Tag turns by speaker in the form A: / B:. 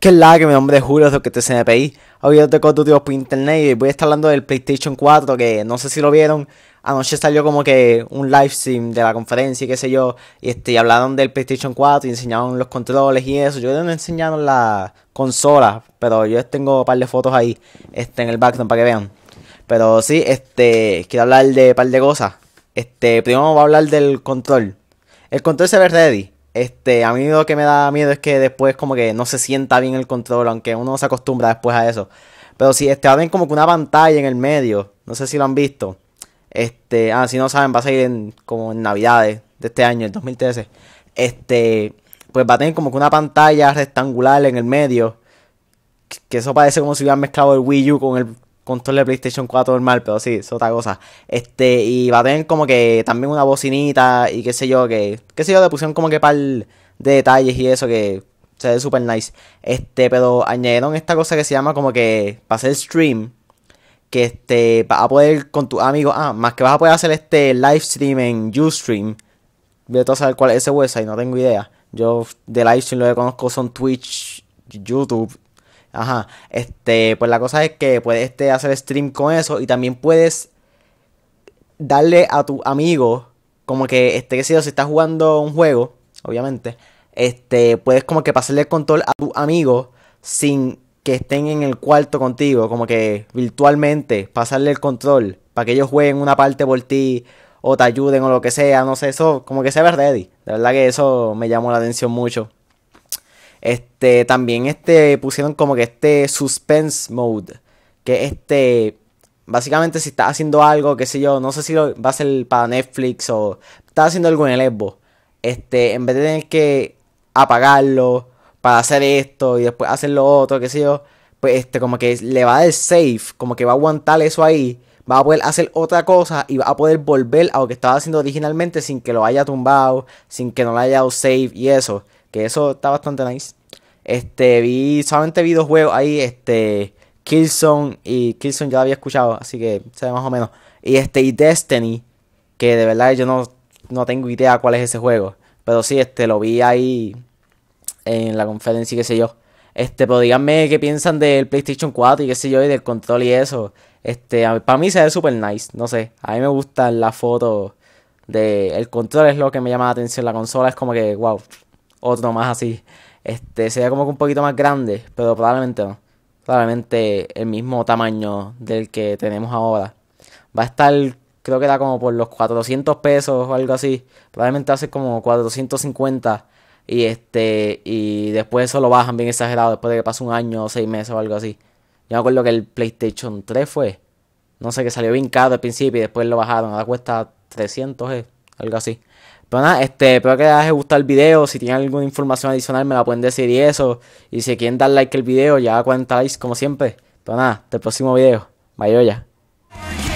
A: Que es la que mi nombre es Julio, que te CNPI. Hoy yo te tu por internet y voy a estar hablando del PlayStation 4, que no sé si lo vieron. Anoche salió como que un live stream de la conferencia y qué sé yo. Y este, y hablaron del PlayStation 4 y enseñaron los controles y eso. Yo no enseñaron la consola, pero yo tengo un par de fotos ahí este, en el background para que vean. Pero sí, este, quiero hablar de un par de cosas. Este, primero voy a hablar del control. El control se ve ready. Este, a mí lo que me da miedo es que después como que no se sienta bien el control, aunque uno se acostumbra después a eso. Pero si este, tener como que una pantalla en el medio, no sé si lo han visto. Este, ah, si no saben, va a salir como en Navidades de este año, el 2013. Este, pues va a tener como que una pantalla rectangular en el medio. Que eso parece como si hubieran mezclado el Wii U con el control de PlayStation 4 normal, pero sí, es otra cosa. Este, y va a tener como que también una bocinita y qué sé yo, que, qué sé yo, le pusieron como que par de detalles y eso que se ve súper nice. Este, pero añadieron esta cosa que se llama como que para hacer stream, que este, va a poder con tu amigo ah, más que vas a poder hacer este live stream en Ustream. Voy a saber cuál es ese website, no tengo idea. Yo de live stream lo que conozco son Twitch, YouTube Ajá. Este, pues la cosa es que puedes este, hacer stream con eso y también puedes darle a tu amigo, como que, este, que se si estás jugando un juego, obviamente, este, puedes como que pasarle el control a tu amigo sin que estén en el cuarto contigo, como que virtualmente pasarle el control para que ellos jueguen una parte por ti o te ayuden o lo que sea, no sé, eso como que se ve ready. De verdad que eso me llamó la atención mucho. Este, también este, pusieron como que este suspense mode. Que este, básicamente si estás haciendo algo, que sé yo, no sé si lo, va a ser para Netflix o estás haciendo algo en el Xbox. Este, en vez de tener que apagarlo para hacer esto y después hacer lo otro, que sé yo, pues este, como que le va a dar safe, como que va a aguantar eso ahí va a poder hacer otra cosa y va a poder volver a lo que estaba haciendo originalmente sin que lo haya tumbado, sin que no lo haya dado save y eso. Que eso está bastante nice. Este, vi, solamente vi dos juegos ahí, este, Killzone y Killzone ya lo había escuchado, así que ve más o menos. Y este, y Destiny, que de verdad yo no, no tengo idea cuál es ese juego. Pero sí, este, lo vi ahí en la conferencia y qué sé yo. Este, pero díganme qué piensan del PlayStation 4 y qué sé yo, y del control y eso. Este, para mí se ve súper nice, no sé. A mí me gustan las fotos de... El control es lo que me llama la atención, la consola es como que, wow, otro más así. Este, sería como que un poquito más grande, pero probablemente no. Probablemente el mismo tamaño del que tenemos ahora. Va a estar, creo que era como por los 400 pesos o algo así. Probablemente hace como 450. Y este, y después eso lo bajan bien exagerado, después de que pase un año o seis meses o algo así. Yo me acuerdo que el PlayStation 3 fue, no sé, que salió bien caro al principio y después lo bajaron. Ahora cuesta 300, eh, algo así. Pero nada, este, espero que les haya gustado el video. Si tienen alguna información adicional me la pueden decir y eso. Y si quieren dar like al video, ya 40 como siempre. Pero nada, hasta el próximo video. ya.